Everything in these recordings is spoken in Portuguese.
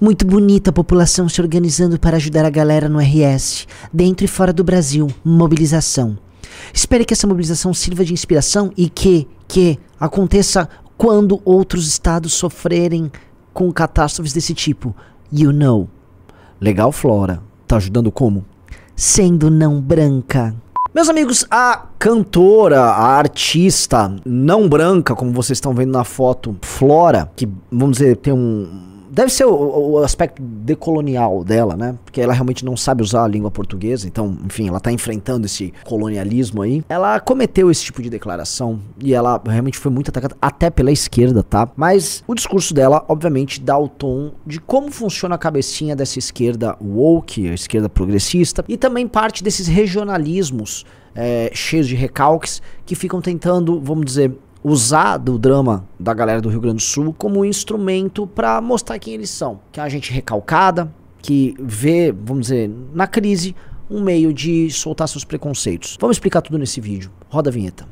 Muito bonita a população se organizando para ajudar a galera no RS, dentro e fora do Brasil. Mobilização. Espere que essa mobilização sirva de inspiração e que, que aconteça quando outros estados sofrerem com catástrofes desse tipo. You know. Legal, Flora. Tá ajudando como? Sendo não branca. Meus amigos, a cantora, a artista não branca, como vocês estão vendo na foto, Flora, que vamos dizer, tem um, deve ser o, o, aspecto decolonial dela, né? Porque ela realmente não sabe usar a língua portuguesa, então, enfim, ela tá enfrentando esse colonialismo aí. Ela cometeu esse tipo de declaração e ela realmente foi muito atacada, até pela esquerda, tá? Mas o discurso dela, obviamente, dá o tom de como funciona a cabecinha dessa esquerda woke, a esquerda progressista, e também parte desses regionalismos é, cheios de recalques que ficam tentando, vamos dizer, usar do drama da galera do Rio Grande do Sul como um instrumento para mostrar quem eles são. Que é a gente recalcada, que vê, vamos dizer, na crise, um meio de soltar seus preconceitos. Vamos explicar tudo nesse vídeo. Roda a vinheta.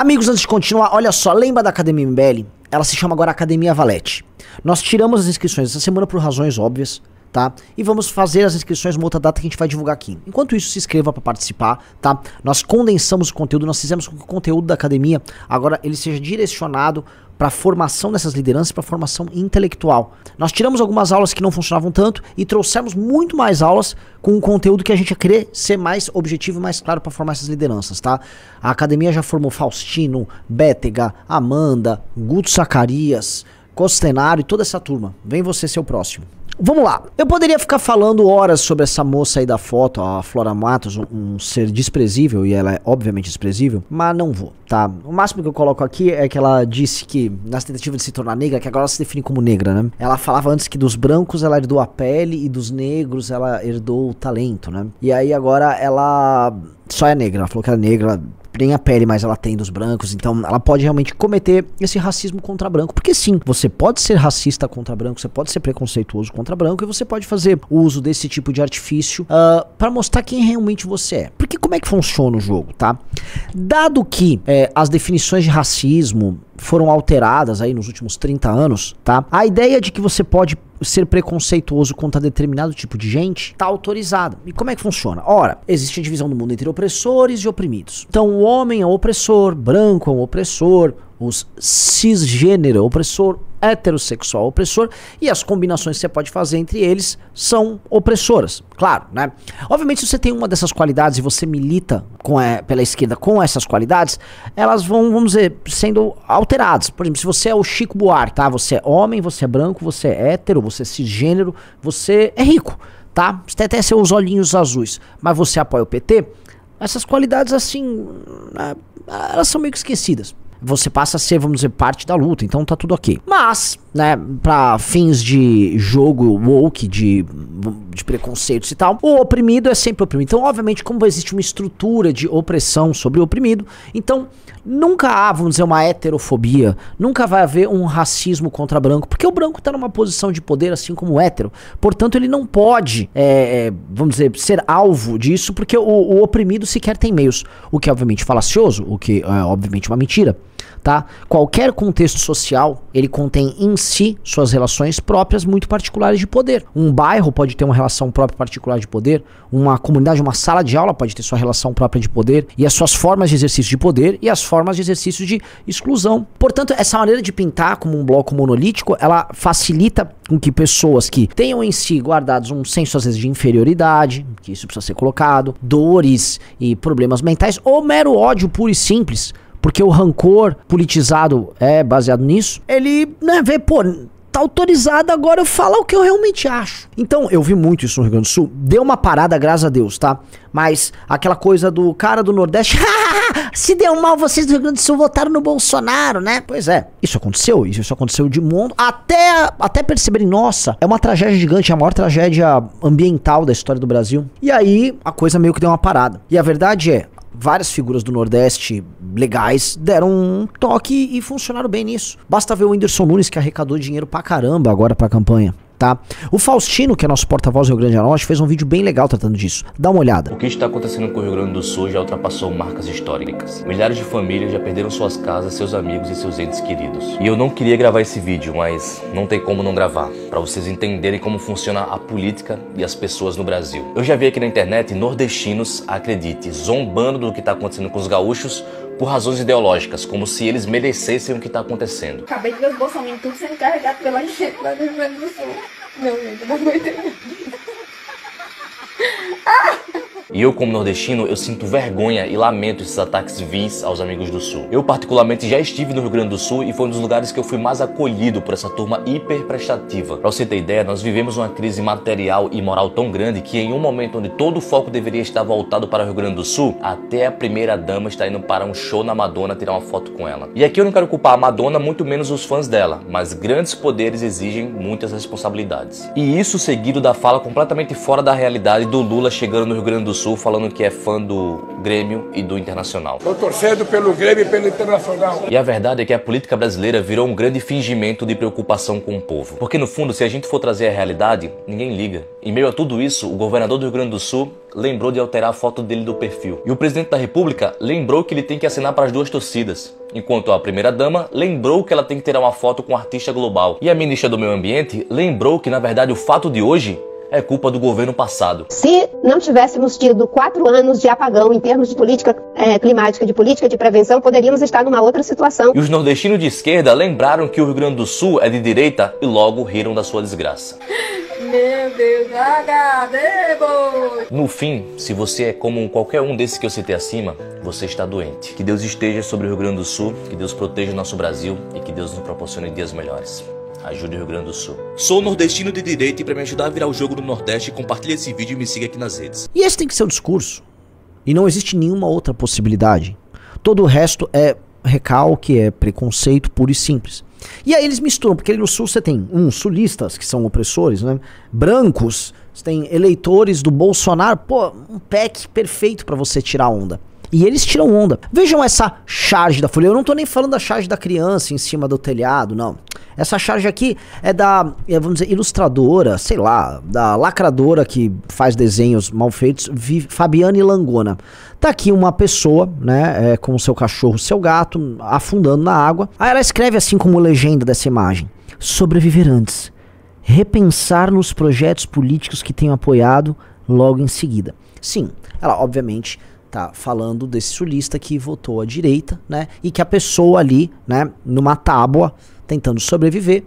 Amigos, antes de continuar, olha só, lembra da Academia MBL? Ela se chama agora Academia Valete. Nós tiramos as inscrições essa semana por razões óbvias tá? E vamos fazer as inscrições numa outra data que a gente vai divulgar aqui. Enquanto isso, se inscreva para participar, tá? Nós condensamos o conteúdo, nós fizemos com que o conteúdo da academia agora ele seja direcionado para a formação dessas lideranças, para a formação intelectual. Nós tiramos algumas aulas que não funcionavam tanto e trouxemos muito mais aulas com um conteúdo que a gente querer ser mais objetivo e mais claro para formar essas lideranças, tá? A academia já formou Faustino, Bétega, Amanda, Guto Zacarias, Costenaro e toda essa turma. Vem você ser o próximo. Vamos lá. Eu poderia ficar falando horas sobre essa moça aí da foto, a Flora Matos, um, um, ser desprezível, e ela é obviamente desprezível, mas não vou, tá? O máximo que eu coloco aqui é que ela disse que, nas tentativas de se tornar negra, que agora ela se define como negra, né? Ela falava antes que dos brancos ela herdou a pele e dos negros ela herdou o talento, né? E aí agora ela só é negra. Ela falou que é negra, nem a pele mas ela tem dos brancos, então ela pode realmente cometer esse racismo contra branco. Porque sim, você pode ser racista contra branco, você pode ser preconceituoso contra branco e você pode fazer uso desse tipo de artifício uh, ah, para mostrar quem realmente você é. Porque como é que funciona o jogo, tá? Dado que é, as definições de racismo foram alteradas aí nos últimos 30 anos, tá? A ideia de que você pode ser preconceituoso contra determinado tipo de gente está autorizada. E como é que funciona? Ora, existe a divisão do mundo entre opressores e oprimidos. Então, o homem é o opressor, branco é um opressor, os cisgênero, opressor, heterossexual, opressor, e as combinações que você pode fazer entre eles são opressoras, claro, né? Obviamente, se você tem uma dessas qualidades e você milita com a, é, pela esquerda com essas qualidades, elas vão, vamos dizer, sendo alteradas. Por exemplo, se você é o Chico Buarque, tá? Você é homem, você é branco, você é hétero, você é cisgênero, você é rico, tá? Você tem até seus olhinhos azuis, mas você apoia o PT, essas qualidades, assim, né, elas são meio que esquecidas você passa a ser, vamos dizer, parte da luta. Então tá tudo ok. Mas né, para fins de jogo woke, de, de preconceitos e tal, o oprimido é sempre oprimido. Então, obviamente, como existe uma estrutura de opressão sobre o oprimido, então nunca há, vamos dizer, uma heterofobia, nunca vai haver um racismo contra branco, porque o branco está numa posição de poder assim como o hétero. Portanto, ele não pode, é, é, vamos dizer, ser alvo disso, porque o, o oprimido sequer tem meios. O que é obviamente falacioso, o que é obviamente uma mentira tá? Qualquer contexto social, ele contém em si suas relações próprias muito particulares de poder. Um bairro pode ter uma relação própria particular de poder, uma comunidade, uma sala de aula pode ter sua relação própria de poder e as suas formas de exercício de poder e as formas de exercício de exclusão. Portanto, essa maneira de pintar como um bloco monolítico, ela facilita com que pessoas que tenham em si guardados um senso às vezes de inferioridade, que isso precisa ser colocado, dores e problemas mentais ou mero ódio puro e simples porque o rancor politizado é baseado nisso, ele né, vê, pô, tá autorizado agora eu falar o que eu realmente acho. Então, eu vi muito isso no Rio Grande do Sul. Deu uma parada, graças a Deus, tá? Mas aquela coisa do cara do Nordeste. Se deu mal, vocês do Rio Grande do Sul votaram no Bolsonaro, né? Pois é, isso aconteceu, isso aconteceu de mundo. Até, até perceberem, nossa, é uma tragédia gigante, é a maior tragédia ambiental da história do Brasil. E aí a coisa meio que deu uma parada. E a verdade é, várias figuras do Nordeste legais deram um toque e funcionaram bem nisso. Basta ver o Whindersson Nunes que arrecadou dinheiro pra caramba agora pra campanha tá? O Faustino, que é nosso porta-voz do Rio Grande do Norte, fez um vídeo bem legal tratando disso. Dá uma olhada. O que está acontecendo com o Rio Grande do Sul já ultrapassou marcas históricas. Milhares de famílias já perderam suas casas, seus amigos e seus entes queridos. E eu não queria gravar esse vídeo, mas não tem como não gravar, para vocês entenderem como funciona a política e as pessoas no Brasil. Eu já vi aqui na internet nordestinos, acredite, zombando do que está acontecendo com os gaúchos por razões ideológicas, como se eles merecessem o que está acontecendo. Acabei de ver os bolsominions tudo sendo carregado pela gente lá no Rio Grande do Sul. Meu Deus, não aguento. ah! E eu, como nordestino, eu sinto vergonha e lamento esses ataques vis aos amigos do Sul. Eu, particularmente, já estive no Rio Grande do Sul e foi um dos lugares que eu fui mais acolhido por essa turma hiper prestativa. Pra você ter ideia, nós vivemos uma crise material e moral tão grande que em um momento onde todo o foco deveria estar voltado para o Rio Grande do Sul, até a primeira dama está indo para um show na Madonna tirar uma foto com ela. E aqui eu não quero culpar a Madonna, muito menos os fãs dela, mas grandes poderes exigem muitas responsabilidades. E isso seguido da fala completamente fora da realidade do Lula chegando no Rio Grande do Sul falando que é fã do Grêmio e do Internacional. Tô torcendo pelo Grêmio e pelo Internacional. E a verdade é que a política brasileira virou um grande fingimento de preocupação com o povo. Porque no fundo, se a gente for trazer a realidade, ninguém liga. Em meio a tudo isso, o governador do Rio Grande do Sul lembrou de alterar a foto dele do perfil. E o presidente da República lembrou que ele tem que assinar para as duas torcidas. Enquanto a primeira-dama lembrou que ela tem que tirar uma foto com um artista global. E a ministra do Meio Ambiente lembrou que, na verdade, o fato de hoje é culpa do governo passado. Se não tivéssemos tido quatro anos de apagão em termos de política é, climática, de política de prevenção, poderíamos estar numa outra situação. E os nordestinos de esquerda lembraram que o Rio Grande do Sul é de direita e logo riram da sua desgraça. Meu Deus, No fim, se você é como qualquer um desses que eu citei acima, você está doente. Que Deus esteja sobre o Rio Grande do Sul, que Deus proteja o nosso Brasil e que Deus nos proporcione dias melhores ajude o Rio Grande do Sul. Sou nordestino de direita e para me ajudar a virar o jogo do Nordeste, compartilhe esse vídeo e me siga aqui nas redes. E esse tem que ser o discurso. E não existe nenhuma outra possibilidade. Todo o resto é recalque, é preconceito puro e simples. E aí eles misturam, porque ali no sul você tem um sulistas que são opressores, né? Brancos, você tem eleitores do Bolsonaro, pô, um pack perfeito para você tirar onda. E eles tiram onda. Vejam essa charge da folha. Eu não tô nem falando da charge da criança em cima do telhado, não. Essa charge aqui é da, é, vamos dizer, ilustradora, sei lá, da lacradora que faz desenhos mal feitos, Fabiane Langona. Tá aqui uma pessoa, né, é, com o seu cachorro, seu gato, afundando na água. Aí ela escreve assim como legenda dessa imagem: Sobreviver antes. Repensar nos projetos políticos que tenho apoiado logo em seguida. Sim, ela obviamente tá falando desse sulista que votou à direita, né? E que a pessoa ali, né, numa tábua, tentando sobreviver,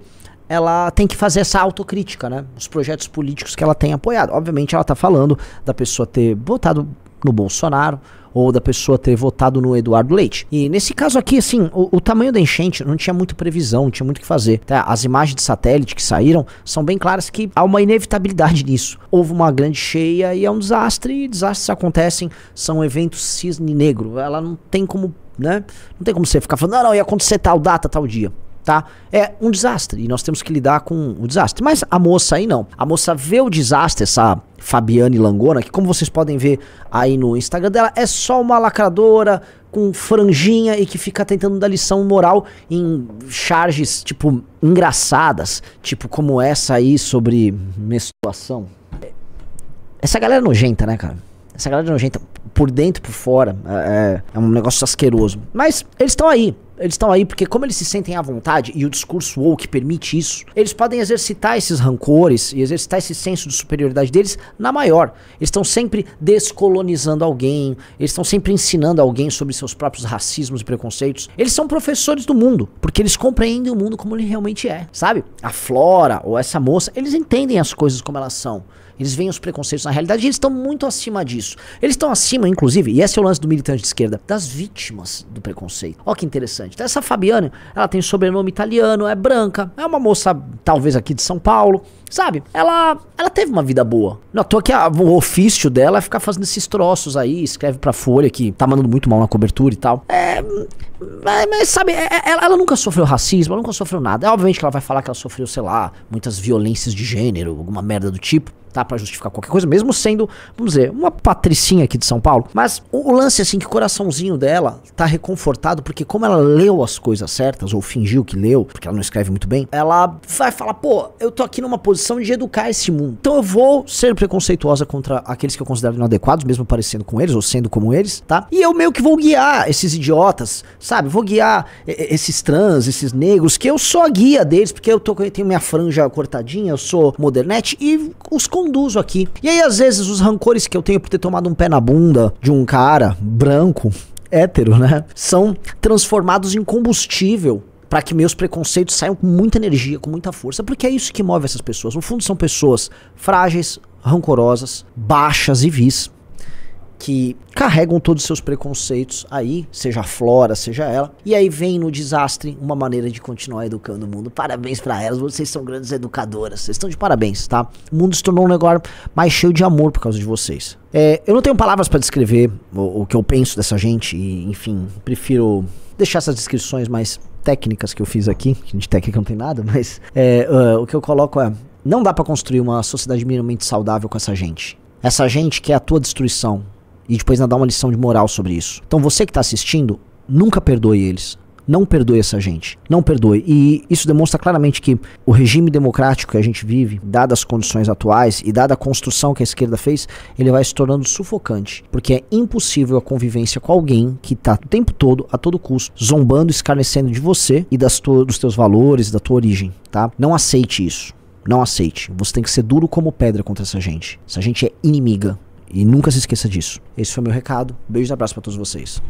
ela tem que fazer essa autocrítica, né? Os projetos políticos que ela tem apoiado. Obviamente ela tá falando da pessoa ter votado no Bolsonaro ou da pessoa ter votado no Eduardo Leite. E nesse caso aqui, assim, o, o tamanho da enchente não tinha muito previsão, não tinha muito o que fazer. Tá? As imagens de satélite que saíram são bem claras que há uma inevitabilidade nisso. Houve uma grande cheia e é um desastre, e desastres acontecem, são eventos cisne negro. Ela não tem como, né? Não tem como você ficar falando, não, ah, não, ia acontecer tal data, tal dia tá? É um desastre e nós temos que lidar com o desastre. Mas a moça aí não. A moça vê o desastre, essa Fabiane Langona, que como vocês podem ver aí no Instagram dela, é só uma lacradora com franjinha e que fica tentando dar lição moral em charges, tipo, engraçadas, tipo como essa aí sobre menstruação. Essa galera é nojenta, né, cara? Essa galera é nojenta por dentro e por fora. É, é um negócio asqueroso. Mas eles estão aí. Eles estão aí porque, como eles se sentem à vontade e o discurso woke permite isso, eles podem exercitar esses rancores e exercitar esse senso de superioridade deles na maior. Eles estão sempre descolonizando alguém, eles estão sempre ensinando alguém sobre seus próprios racismos e preconceitos. Eles são professores do mundo, porque eles compreendem o mundo como ele realmente é, sabe? A Flora ou essa moça, eles entendem as coisas como elas são. Eles veem os preconceitos na realidade e eles estão muito acima disso. Eles estão acima, inclusive, e esse é o lance do militante de esquerda, das vítimas do preconceito. Olha que interessante. Então, essa Fabiana, ela tem sobrenome italiano, é branca, é uma moça talvez aqui de São Paulo, sabe? Ela, ela teve uma vida boa. Não, toa aqui, a, o ofício dela é ficar fazendo esses troços aí, escreve pra Folha que tá mandando muito mal na cobertura e tal. É, é mas, sabe, é, é, ela, ela, nunca sofreu racismo, ela nunca sofreu nada. É, obviamente que ela vai falar que ela sofreu, sei lá, muitas violências de gênero, alguma merda do tipo tá? Para justificar qualquer coisa, mesmo sendo, vamos dizer, uma patricinha aqui de São Paulo. Mas o, o, lance, assim, que o coraçãozinho dela tá reconfortado, porque como ela leu as coisas certas, ou fingiu que leu, porque ela não escreve muito bem, ela vai falar, pô, eu tô aqui numa posição de educar esse mundo. Então eu vou ser preconceituosa contra aqueles que eu considero inadequados, mesmo parecendo com eles, ou sendo como eles, tá? E eu meio que vou guiar esses idiotas, sabe? Vou guiar esses trans, esses negros, que eu sou a guia deles, porque eu, tô, eu tenho minha franja cortadinha, eu sou modernete, e os conduzo aqui. E aí, às vezes, os rancores que eu tenho por ter tomado um pé na bunda de um cara branco, hétero, né? São transformados em combustível para que meus preconceitos saiam com muita energia, com muita força, porque é isso que move essas pessoas. No fundo, são pessoas frágeis, rancorosas, baixas e vis que carregam todos os seus preconceitos aí, seja a Flora, seja ela, e aí vem no desastre uma maneira de continuar educando o mundo. Parabéns para elas, vocês são grandes educadoras, vocês estão de parabéns, tá? O mundo se tornou um negócio mais cheio de amor por causa de vocês. É, eu não tenho palavras para descrever o, o, que eu penso dessa gente, e, enfim, prefiro deixar essas descrições mais técnicas que eu fiz aqui, de técnica não tem nada, mas é, uh, o que eu coloco é: não dá para construir uma sociedade minimamente saudável com essa gente. Essa gente quer é a tua destruição, e depois ainda dar uma lição de moral sobre isso. Então você que está assistindo, nunca perdoe eles. Não perdoe essa gente. Não perdoe. E isso demonstra claramente que o regime democrático que a gente vive, dadas as condições atuais e dada a construção que a esquerda fez, ele vai se tornando sufocante. Porque é impossível a convivência com alguém que está o tempo todo, a todo custo, zombando, escarnecendo de você e das dos teus valores, da tua origem, tá? Não aceite isso. Não aceite. Você tem que ser duro como pedra contra essa gente. Essa gente é inimiga. E nunca se esqueça disso. Esse foi meu recado. Beijo e abraço para todos vocês.